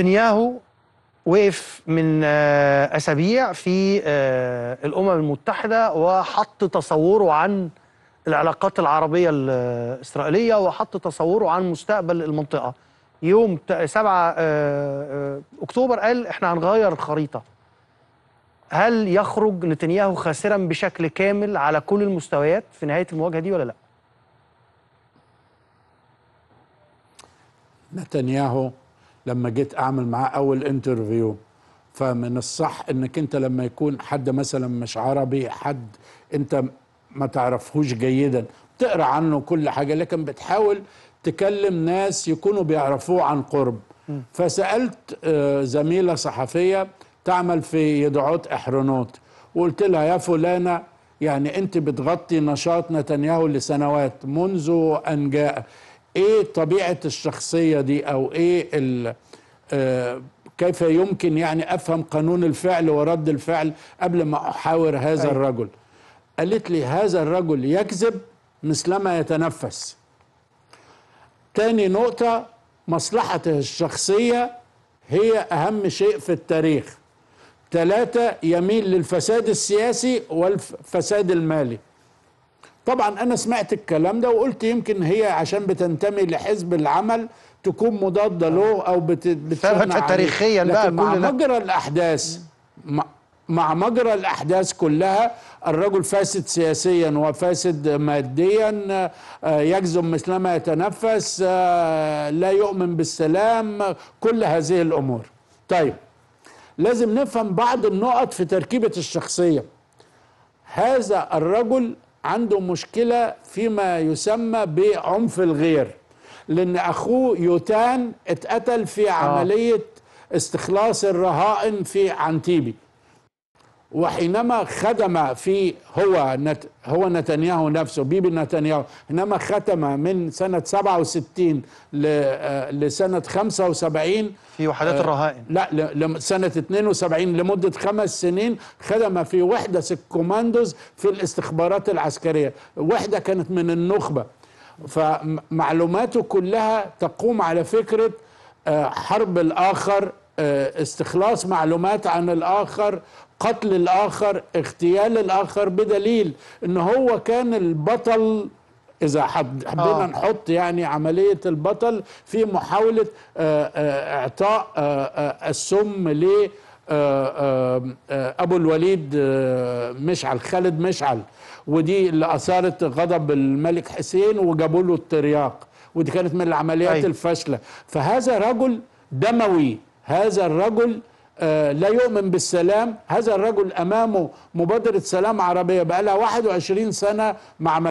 نتنياهو وقف من آه، اسابيع في آه، الامم المتحده وحط تصوره عن العلاقات العربيه الاسرائيليه وحط تصوره عن مستقبل المنطقه يوم 7 آه، اكتوبر قال احنا هنغير الخريطه هل يخرج نتنياهو خاسرا بشكل كامل على كل المستويات في نهايه المواجهه دي ولا لا نتنياهو لما جيت اعمل معاه اول انترفيو فمن الصح انك انت لما يكون حد مثلا مش عربي حد انت ما تعرفهوش جيدا تقرا عنه كل حاجه لكن بتحاول تكلم ناس يكونوا بيعرفوه عن قرب فسالت آه، زميله صحفيه تعمل في يدعوت احرنوت وقلت لها يا فلانه يعني انت بتغطي نشاط نتنياهو لسنوات منذ ان جاء ايه طبيعه الشخصيه دي او ايه ال آه، كيف يمكن يعني افهم قانون الفعل ورد الفعل قبل ما احاور هذا أي. أيوة. الرجل قالت لي هذا الرجل يكذب مثلما يتنفس تاني نقطة مصلحته الشخصية هي أهم شيء في التاريخ ثلاثة يميل للفساد السياسي والفساد المالي طبعا انا سمعت الكلام ده وقلت يمكن هي عشان بتنتمي لحزب العمل تكون مضاده آه. له او بت بتثبت تاريخيا بقى مع كل مجرى الاحداث مع مجرى الاحداث كلها الرجل فاسد سياسيا وفاسد ماديا آه، يجزم مثلما يتنفس آه، لا يؤمن بالسلام كل هذه الامور طيب لازم نفهم بعض النقط في تركيبه الشخصيه هذا الرجل عنده مشكلة فيما يسمى بعنف الغير لأن أخوه يوتان اتقتل في آه. عملية استخلاص الرهائن في عنتيبي وحينما خدم في هو نت هو نتنياهو نفسه بيبي نتنياهو حينما ختم من سنة 67 آه، لسنة 75 في وحدات آه، الرهائن لا لسنة 72 لمدة خمس سنين خدم في وحدة الكوماندوز في الاستخبارات العسكرية وحدة كانت من النخبة فمعلوماته كلها تقوم على فكرة آه، حرب الآخر آه، استخلاص معلومات عن الآخر قتل الآخر اغتيال الآخر بدليل أنه هو كان البطل إذا حبينا آه. نحط يعني عملية البطل في محاولة آه، آه، إعطاء السم ل أبو الوليد مشعل خالد مشعل ودي اللي أثارت غضب الملك حسين وجابوا له الترياق ودي كانت من العمليات أي. أيوة. الفاشلة فهذا رجل دموي هذا الرجل آه، لا يؤمن بالسلام هذا الرجل أمامه مبادرة سلام عربية بقى لها 21 سنة مع